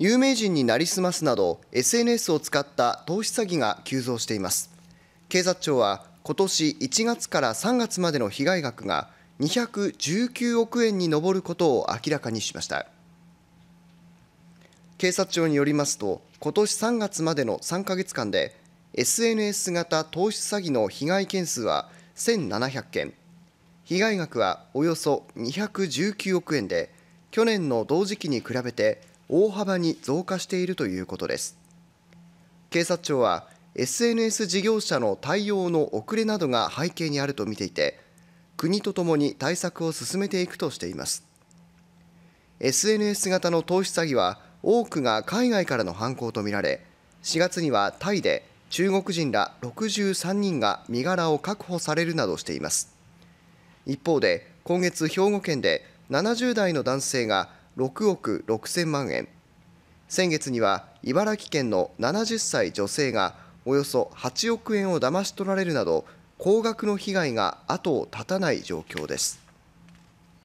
有名人になりすますなど SNS を使った投資詐欺が急増しています警察庁は今年1月から3月までの被害額が219億円に上ることを明らかにしました警察庁によりますと今年3月までの3か月間で SNS 型投資詐欺の被害件数は1700件被害額はおよそ219億円で去年の同時期に比べて大幅に増加しているということです警察庁は SNS 事業者の対応の遅れなどが背景にあると見ていて国とともに対策を進めていくとしています SNS 型の投資詐欺は多くが海外からの犯行とみられ4月にはタイで中国人ら63人が身柄を確保されるなどしています一方で今月兵庫県で70代の男性が6億6000万円先月には茨城県の70歳女性がおよそ8億円をだまし取られるなど高額の被害が後を絶たない状況です。